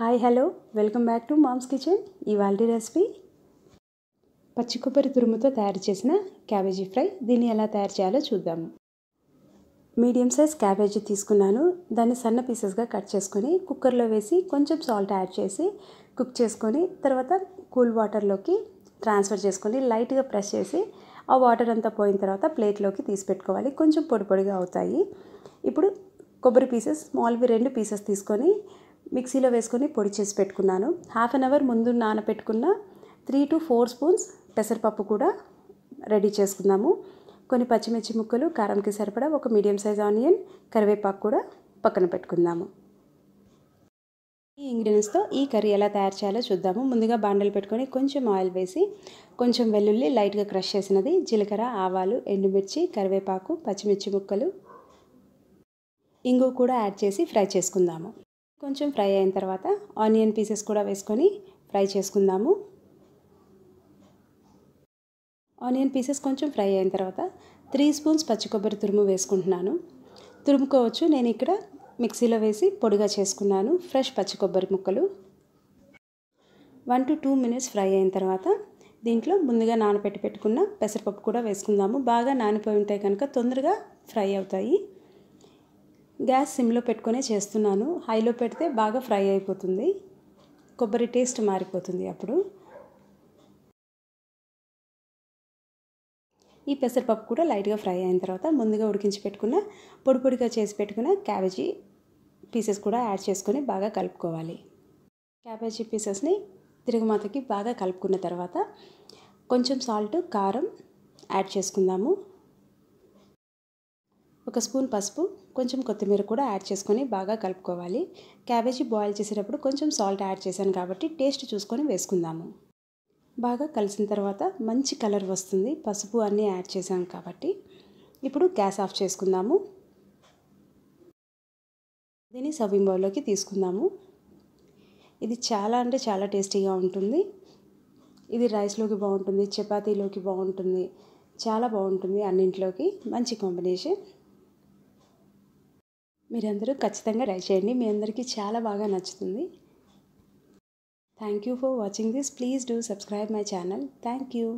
hi hello welcome back to mom's kitchen ఇవాళ recipe పచ్చి కొబ్బరి తురుముతో తయారు చేసిన క్యాబేజీ ఫ్రై దీన్ని ఎలా తయారు చేయాలో చూద్దాము మీడియం సైజ్ క్యాబేజీ తీసుకున్నాను దాన్ని సన్న పీసెస్గా కట్ చేసుకొని కుక్కర్లో వేసి కొంచెం సాల్ట్ యాడ్ చేసి కుక్ చేసుకొని తర్వాత కూల్ వాటర్లోకి ట్రాన్స్ఫర్ చేసుకొని లైట్గా ప్రెస్ చేసి ఆ వాటర్ అంతా పోయిన తర్వాత ప్లేట్లోకి తీసి పెట్టుకోవాలి కొంచెం పొడి పొడిగా అవుతాయి ఇప్పుడు కొబ్బరి పీసెస్ స్మాల్వి రెండు పీసెస్ తీసుకొని మిక్సీలో వేసుకొని పొడి చేసి పెట్టుకున్నాను హాఫ్ అన్ అవర్ ముందు నానబెట్టుకున్న త్రీ టు ఫోర్ స్పూన్స్ పెసరపప్పు కూడా రెడీ చేసుకున్నాము కొన్ని పచ్చిమిర్చి ముక్కలు కారంకి సరిపడా ఒక మీడియం సైజ్ ఆనియన్ కరివేపాకు కూడా పక్కన పెట్టుకుందాము ఈ ఇంగ్రీడియంట్స్తో ఈ కర్రీ ఎలా తయారు చేయాలో చూద్దాము ముందుగా బాండలు పెట్టుకొని కొంచెం ఆయిల్ వేసి కొంచెం వెల్లుల్లి లైట్గా క్రష్ చేసినది జీలకర్ర ఆవాలు ఎండుమిర్చి కరివేపాకు పచ్చిమిర్చి ముక్కలు ఇంగు కూడా యాడ్ చేసి ఫ్రై చేసుకుందాము కొంచెం ఫ్రై అయిన తర్వాత ఆనియన్ పీసెస్ కూడా వేసుకొని ఫ్రై చేసుకుందాము ఆనియన్ పీసెస్ కొంచెం ఫ్రై అయిన తర్వాత త్రీ స్పూన్స్ పచ్చి కొబ్బరి తురుము వేసుకుంటున్నాను తురుముకోవచ్చు నేను ఇక్కడ మిక్సీలో వేసి పొడిగా చేసుకున్నాను ఫ్రెష్ పచ్చి కొబ్బరి ముక్కలు one to two minutes fry అయిన తర్వాత దీంట్లో ముందుగా నానబెట్టి పెట్టుకున్న పెసరపప్పు కూడా వేసుకుందాము బాగా నానిపోయి ఉంటే కనుక తొందరగా ఫ్రై అవుతాయి గ్యాస్ సిమ్లో పెట్టుకునే చేస్తున్నాను హైలో పెడితే బాగా ఫ్రై అయిపోతుంది కొబ్బరి టేస్ట్ మారిపోతుంది అప్పుడు ఈ పెసరపప్పు కూడా లైట్గా ఫ్రై అయిన తర్వాత ముందుగా ఉడికించి పెట్టుకున్న పొడి పొడిగా చేసి పెట్టుకున్న క్యాబేజీ పీసెస్ కూడా యాడ్ చేసుకొని బాగా కలుపుకోవాలి క్యాబేజీ పీసెస్ని తిరుగుమాతకి బాగా కలుపుకున్న తర్వాత కొంచెం సాల్ట్ కారం యాడ్ చేసుకుందాము ఒక స్పూన్ పసుపు కొంచెం కొత్తిమీర కూడా యాడ్ చేసుకొని బాగా కలుపుకోవాలి క్యాబేజీ బాయిల్ చేసేటప్పుడు కొంచెం సాల్ట్ యాడ్ చేశాను కాబట్టి టేస్ట్ చూసుకొని వేసుకుందాము బాగా కలిసిన తర్వాత మంచి కలర్ వస్తుంది పసుపు అన్నీ యాడ్ చేశాం కాబట్టి ఇప్పుడు గ్యాస్ ఆఫ్ చేసుకుందాము దీన్ని సర్వింగ్ బౌల్లోకి తీసుకుందాము ఇది చాలా అంటే చాలా టేస్టీగా ఉంటుంది ఇది రైస్లోకి బాగుంటుంది చపాతీలోకి బాగుంటుంది చాలా బాగుంటుంది అన్నింటిలోకి మంచి కాంబినేషన్ మీరందరూ ఖచ్చితంగా ట్రై చేయండి మీ అందరికీ చాలా బాగా నచ్చుతుంది thank you for watching this please do subscribe my channel thank you